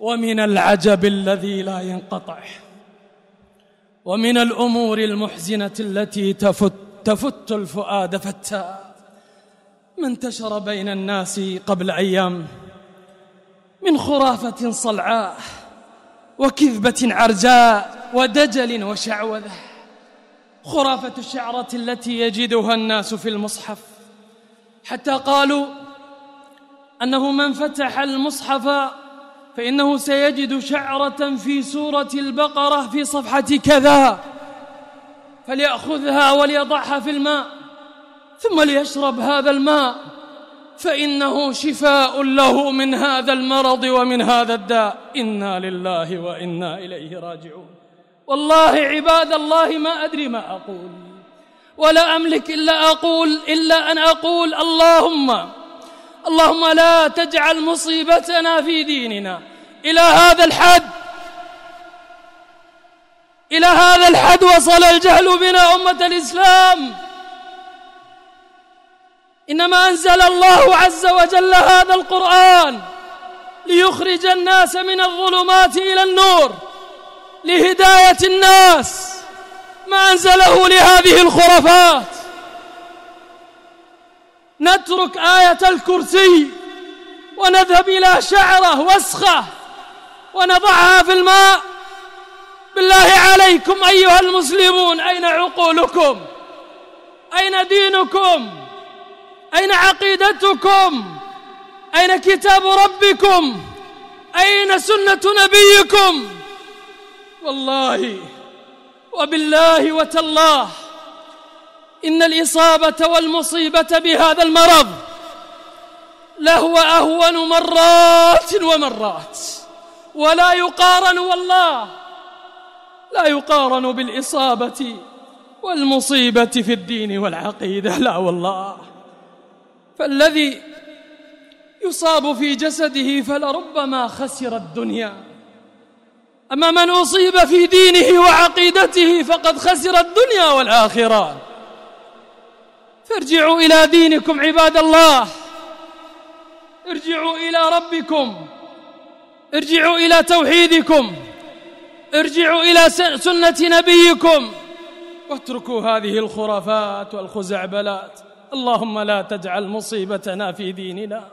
ومن العجب الذي لا ينقطع ومن الأمور المحزنة التي تفت, تفت الفؤاد فتا ما انتشر بين الناس قبل أيام من خرافة صلعاء وكذبة عرجاء ودجل وشعوذة خرافة الشعرة التي يجدها الناس في المصحف حتى قالوا أنه من فتح المصحف فإنه سيجد شعرة في سورة البقرة في صفحة كذا فليأخذها وليضعها في الماء ثم ليشرب هذا الماء فإنه شفاء له من هذا المرض ومن هذا الداء إنا لله وإنا إليه راجعون والله عباد الله ما أدري ما أقول ولا أملك إلا أقول إلا أن أقول اللهم اللهم لا تجعل مصيبتنا في ديننا إلى هذا الحد إلى هذا الحد وصل الجهل بنا أمة الإسلام إنما أنزل الله عز وجل هذا القرآن ليخرج الناس من الظلمات إلى النور لهداية الناس ما أنزله لهذه الخرافات نترك آية الكرسي ونذهب إلى شعرة وسخة ونضعها في الماء بالله عليكم أيها المسلمون أين عقولكم أين دينكم أين عقيدتكم أين كتاب ربكم أين سنة نبيكم والله وبالله وتالله إن الإصابة والمصيبة بهذا المرض لهو أهون مرات ومرات ولا يقارن والله لا يقارن بالإصابة والمصيبة في الدين والعقيدة لا والله فالذي يصاب في جسده فلربما خسر الدنيا أما من أصيب في دينه وعقيدته فقد خسر الدنيا والآخرة فارجعوا إلى دينكم عباد الله ارجعوا إلى ربكم ارجعوا إلى توحيدكم ارجعوا إلى سنة نبيكم واتركوا هذه الخرافات والخزعبلات اللهم لا تجعل مصيبتنا في ديننا